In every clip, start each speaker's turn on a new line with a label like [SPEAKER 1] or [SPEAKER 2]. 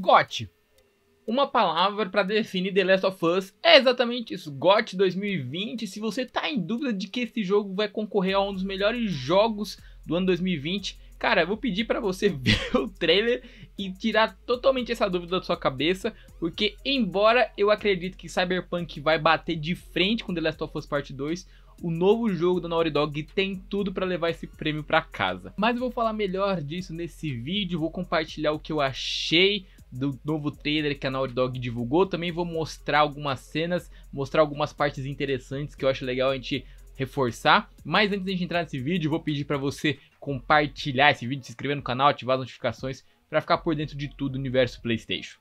[SPEAKER 1] GOT. Uma palavra para definir The Last of Us é exatamente isso, GOT 2020. Se você está em dúvida de que esse jogo vai concorrer a um dos melhores jogos do ano 2020, cara, eu vou pedir para você ver o trailer e tirar totalmente essa dúvida da sua cabeça, porque embora eu acredite que Cyberpunk vai bater de frente com The Last of Us Part 2, o novo jogo da Naughty Dog tem tudo para levar esse prêmio para casa. Mas eu vou falar melhor disso nesse vídeo, vou compartilhar o que eu achei, do novo trailer que a Naughty Dog divulgou. Também vou mostrar algumas cenas, mostrar algumas partes interessantes que eu acho legal a gente reforçar. Mas antes de gente entrar nesse vídeo, vou pedir para você compartilhar esse vídeo, se inscrever no canal, ativar as notificações para ficar por dentro de tudo o universo PlayStation.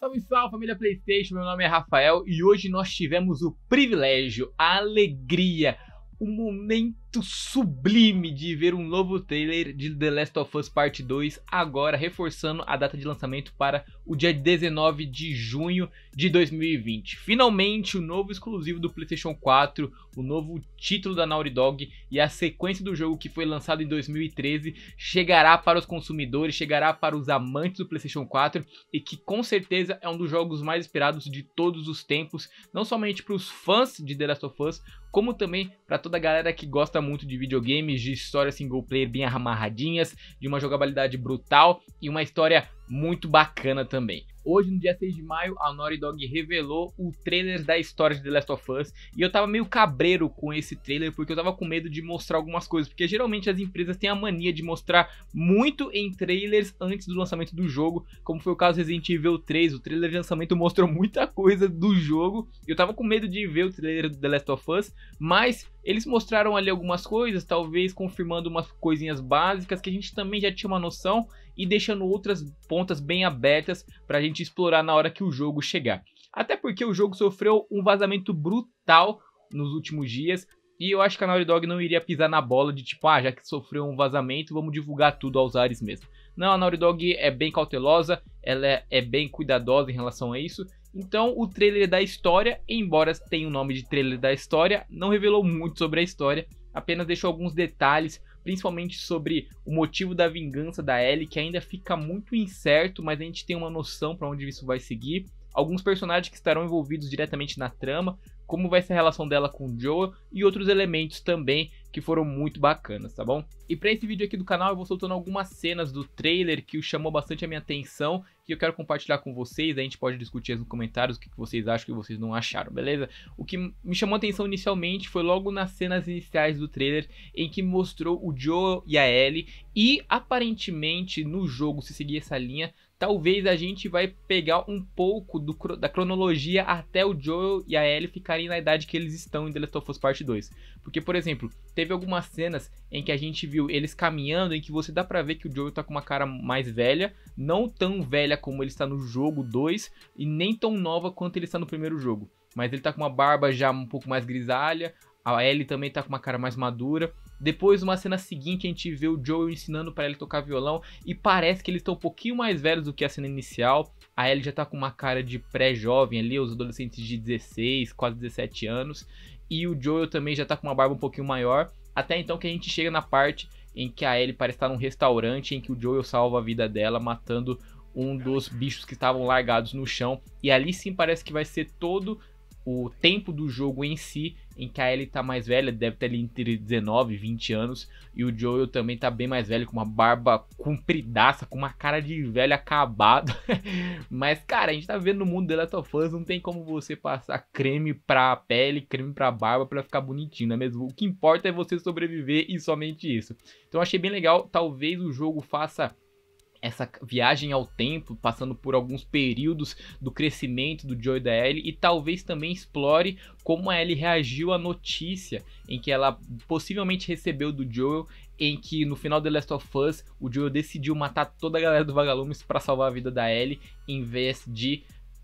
[SPEAKER 1] Salve, salve família PlayStation, meu nome é Rafael e hoje nós tivemos o privilégio, a alegria, o momento sublime de ver um novo trailer de The Last of Us Part 2 agora reforçando a data de lançamento para o dia 19 de junho de 2020. Finalmente, o novo exclusivo do PlayStation 4, o novo título da Naughty Dog e a sequência do jogo que foi lançado em 2013 chegará para os consumidores, chegará para os amantes do PlayStation 4 e que com certeza é um dos jogos mais esperados de todos os tempos, não somente para os fãs de The Last of Us, como também para toda a galera que gosta gosta muito de videogames, de histórias single player bem amarradinhas, de uma jogabilidade brutal e uma história muito bacana também. Hoje, no dia 6 de maio, a Naughty Dog revelou o trailer da história de The Last of Us e eu tava meio cabreiro com esse trailer porque eu tava com medo de mostrar algumas coisas, porque geralmente as empresas têm a mania de mostrar muito em trailers antes do lançamento do jogo, como foi o caso Resident Evil 3, o trailer de lançamento mostrou muita coisa do jogo e eu tava com medo de ver o trailer do The Last of Us, mas eles mostraram ali algumas coisas, talvez confirmando umas coisinhas básicas que a gente também já tinha uma noção e deixando outras pontas bem abertas para a gente explorar na hora que o jogo chegar. Até porque o jogo sofreu um vazamento brutal nos últimos dias, e eu acho que a Naughty Dog não iria pisar na bola de tipo, ah, já que sofreu um vazamento, vamos divulgar tudo aos ares mesmo. Não, a Naughty Dog é bem cautelosa, ela é, é bem cuidadosa em relação a isso. Então, o trailer da história, embora tenha o nome de trailer da história, não revelou muito sobre a história, apenas deixou alguns detalhes principalmente sobre o motivo da vingança da Ellie, que ainda fica muito incerto, mas a gente tem uma noção para onde isso vai seguir. Alguns personagens que estarão envolvidos diretamente na trama, como vai ser a relação dela com o Joel e outros elementos também que foram muito bacanas, tá bom? E para esse vídeo aqui do canal eu vou soltando algumas cenas do trailer que chamou bastante a minha atenção que eu quero compartilhar com vocês, a gente pode discutir nos comentários o que vocês acham, o que vocês não acharam, beleza? O que me chamou a atenção inicialmente foi logo nas cenas iniciais do trailer em que mostrou o Joe e a Ellie e aparentemente no jogo, se seguir essa linha, talvez a gente vai pegar um pouco do, da cronologia até o Joel e a Ellie ficarem na idade que eles estão em The Last of Us Part 2. Porque, por exemplo, teve algumas cenas em que a gente viu eles caminhando, em que você dá pra ver que o Joel tá com uma cara mais velha, não tão velha como ele está no jogo 2, e nem tão nova quanto ele está no primeiro jogo. Mas ele tá com uma barba já um pouco mais grisalha, a Ellie também tá com uma cara mais madura. Depois, uma cena seguinte, a gente vê o Joel ensinando para ele tocar violão e parece que eles estão um pouquinho mais velhos do que a cena inicial. A Ellie já tá com uma cara de pré-jovem ali, os adolescentes de 16, quase 17 anos. E o Joel também já tá com uma barba um pouquinho maior. Até então que a gente chega na parte em que a Ellie parece estar num restaurante em que o Joel salva a vida dela matando um dos bichos que estavam largados no chão. E ali sim parece que vai ser todo o tempo do jogo em si, em que a Ellie tá mais velha, deve ter ali entre 19 e 20 anos, e o Joel também tá bem mais velho, com uma barba compridaça, com uma cara de velho acabado. Mas, cara, a gente tá vendo no mundo The Last of Us, não tem como você passar creme pra pele, creme pra barba pra ficar bonitinho, não é mesmo? O que importa é você sobreviver e somente isso. Então, achei bem legal, talvez o jogo faça essa viagem ao tempo, passando por alguns períodos do crescimento do Joel e da Ellie, e talvez também explore como a Ellie reagiu à notícia em que ela possivelmente recebeu do Joel, em que no final The Last of Us o Joel decidiu matar toda a galera do Vagalumes para salvar a vida da Ellie, em vez de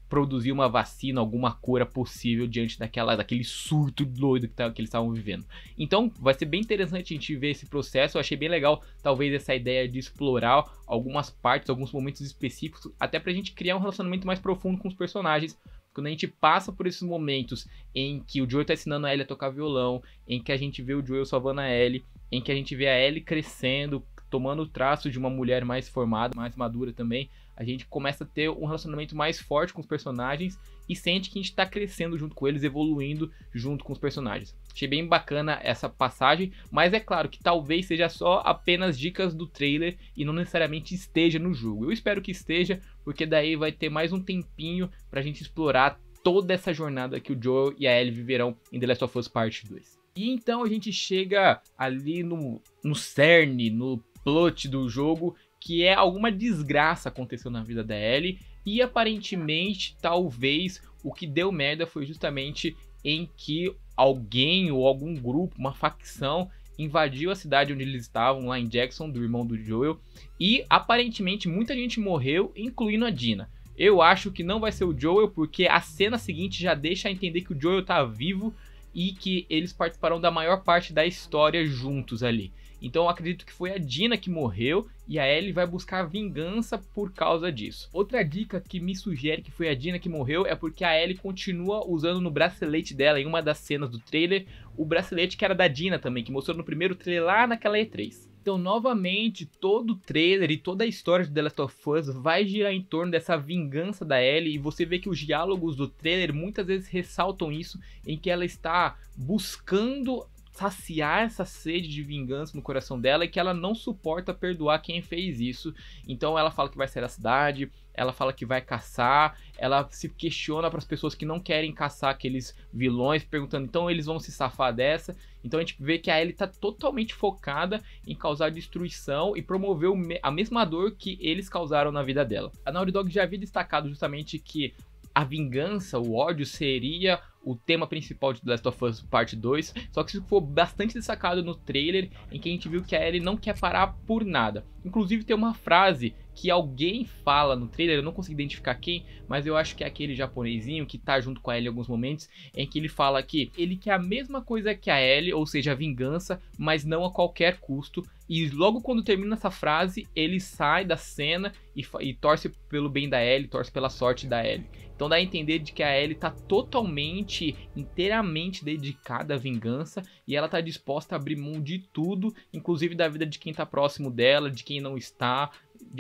[SPEAKER 1] produzir uma vacina, alguma cura possível diante daquela, daquele surto doido que, tá, que eles estavam vivendo. Então, vai ser bem interessante a gente ver esse processo. Eu achei bem legal, talvez, essa ideia de explorar algumas partes, alguns momentos específicos, até pra gente criar um relacionamento mais profundo com os personagens. Quando a gente passa por esses momentos em que o Joel tá ensinando a Ellie a tocar violão, em que a gente vê o Joel salvando a Ellie, em que a gente vê a Ellie crescendo, tomando o traço de uma mulher mais formada, mais madura também, a gente começa a ter um relacionamento mais forte com os personagens e sente que a gente está crescendo junto com eles, evoluindo junto com os personagens. Achei bem bacana essa passagem, mas é claro que talvez seja só apenas dicas do trailer e não necessariamente esteja no jogo. Eu espero que esteja, porque daí vai ter mais um tempinho para a gente explorar toda essa jornada que o Joel e a Ellie viverão em The Last of Us Part 2. E então a gente chega ali no, no cerne, no plot do jogo, que é alguma desgraça aconteceu na vida da Ellie e aparentemente, talvez, o que deu merda foi justamente em que alguém ou algum grupo, uma facção, invadiu a cidade onde eles estavam, lá em Jackson, do irmão do Joel, e aparentemente muita gente morreu, incluindo a Dina. Eu acho que não vai ser o Joel, porque a cena seguinte já deixa a entender que o Joel tá vivo e que eles participaram da maior parte da história juntos ali. Então eu acredito que foi a Dina que morreu e a Ellie vai buscar vingança por causa disso. Outra dica que me sugere que foi a Dina que morreu é porque a Ellie continua usando no bracelete dela em uma das cenas do trailer o bracelete que era da Dina também, que mostrou no primeiro trailer lá naquela E3. Então, novamente, todo o trailer e toda a história de The Last of Us vai girar em torno dessa vingança da Ellie e você vê que os diálogos do trailer muitas vezes ressaltam isso, em que ela está buscando saciar essa sede de vingança no coração dela e que ela não suporta perdoar quem fez isso. Então ela fala que vai sair da cidade, ela fala que vai caçar, ela se questiona para as pessoas que não querem caçar aqueles vilões, perguntando então eles vão se safar dessa. Então a gente vê que a Ellie está totalmente focada em causar destruição e promover a mesma dor que eles causaram na vida dela. A Naughty Dog já havia destacado justamente que a vingança, o ódio seria o tema principal de The Last of Us Parte 2, só que isso foi bastante destacado no trailer, em que a gente viu que a Ellie não quer parar por nada. Inclusive tem uma frase que alguém fala no trailer, eu não consigo identificar quem, mas eu acho que é aquele japonesinho que tá junto com a Ellie em alguns momentos, em que ele fala que ele quer a mesma coisa que a Ellie, ou seja, a vingança, mas não a qualquer custo. E logo quando termina essa frase, ele sai da cena e, e torce pelo bem da Ellie, torce pela sorte da Ellie. Então dá a entender de que a Ellie tá totalmente, inteiramente dedicada à vingança e ela está disposta a abrir mão de tudo, inclusive da vida de quem está próximo dela, de quem não está,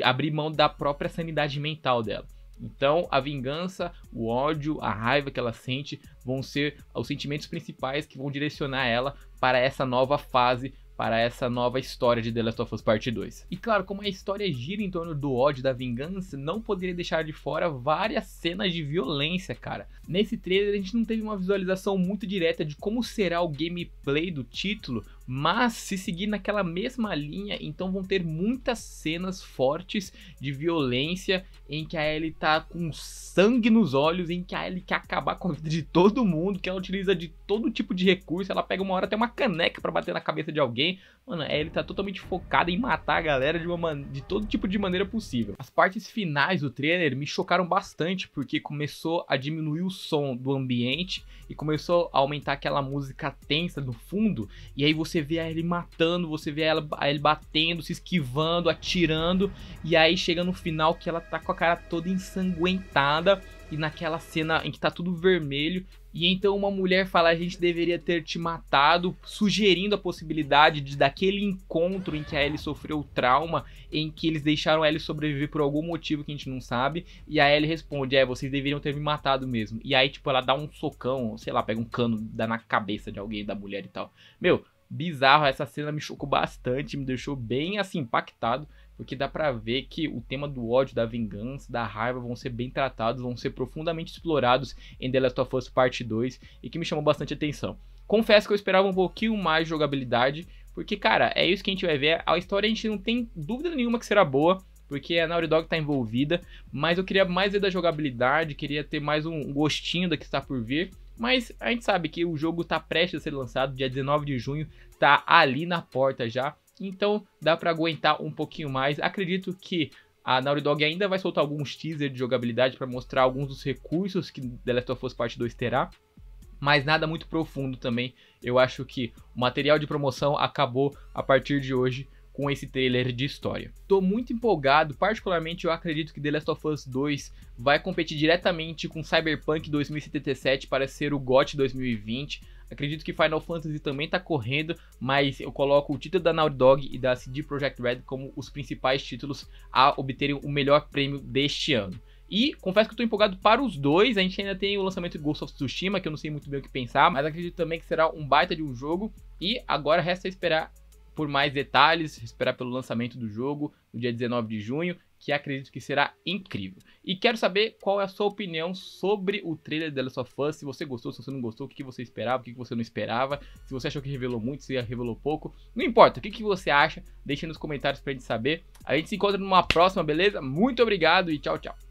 [SPEAKER 1] abrir mão da própria sanidade mental dela. Então, a vingança, o ódio, a raiva que ela sente vão ser os sentimentos principais que vão direcionar ela para essa nova fase para essa nova história de The Last of Us Part 2. E claro, como a história gira em torno do ódio da vingança, não poderia deixar de fora várias cenas de violência, cara. Nesse trailer a gente não teve uma visualização muito direta de como será o gameplay do título, mas se seguir naquela mesma linha, então vão ter muitas cenas fortes de violência em que a Ellie tá com sangue nos olhos, em que a Ellie quer acabar com a vida de todo mundo, que ela utiliza de todo tipo de recurso, ela pega uma hora até uma caneca para bater na cabeça de alguém. Mano, a Ellie tá totalmente focada em matar a galera de, uma de todo tipo de maneira possível. As partes finais do trailer me chocaram bastante, porque começou a diminuir o som do ambiente e começou a aumentar aquela música tensa no fundo, e aí você você vê ele matando, você vê ela, ele batendo, se esquivando, atirando, e aí chega no final que ela tá com a cara toda ensanguentada, e naquela cena em que tá tudo vermelho, e então uma mulher fala: a gente deveria ter te matado, sugerindo a possibilidade de daquele encontro em que a Ellie sofreu trauma, em que eles deixaram a Ellie sobreviver por algum motivo que a gente não sabe. E a Ellie responde: é, vocês deveriam ter me matado mesmo. E aí, tipo, ela dá um socão, sei lá, pega um cano, dá na cabeça de alguém, da mulher e tal. Meu, bizarro. Essa cena me chocou bastante, me deixou bem assim impactado, porque dá para ver que o tema do ódio, da vingança, da raiva vão ser bem tratados, vão ser profundamente explorados em The Last of Us Parte 2 e que me chamou bastante atenção. Confesso que eu esperava um pouquinho mais de jogabilidade, porque cara, é isso que a gente vai ver. A história a gente não tem dúvida nenhuma que será boa. Porque a Naughty Dog tá envolvida, mas eu queria mais ver da jogabilidade, queria ter mais um gostinho da que está por vir. Mas a gente sabe que o jogo está prestes a ser lançado, dia 19 de junho, tá ali na porta já. Então dá para aguentar um pouquinho mais. Acredito que a Naughty Dog ainda vai soltar alguns teasers de jogabilidade para mostrar alguns dos recursos que The Last of Us Part 2 terá mas nada muito profundo também. Eu acho que o material de promoção acabou a partir de hoje com esse trailer de história. Tô muito empolgado, particularmente eu acredito que The Last of Us 2 vai competir diretamente com Cyberpunk 2077 para ser o GOT 2020. Acredito que Final Fantasy também tá correndo, mas eu coloco o título da Naughty Dog e da CD Projekt Red como os principais títulos a obterem o melhor prêmio deste ano. E confesso que eu tô empolgado para os dois. A gente ainda tem o lançamento de Ghost of Tsushima, que eu não sei muito bem o que pensar, mas acredito também que será um baita de um jogo. E agora resta esperar por mais detalhes, esperar pelo lançamento do jogo no dia 19 de junho, que acredito que será incrível. E quero saber qual é a sua opinião sobre o trailer dela, Last of Us, se você gostou, se você não gostou, o que você esperava, o que você não esperava, se você achou que revelou muito, se revelou pouco, não importa, o que você acha, deixe nos comentários pra gente saber. A gente se encontra numa próxima, beleza? Muito obrigado e tchau, tchau.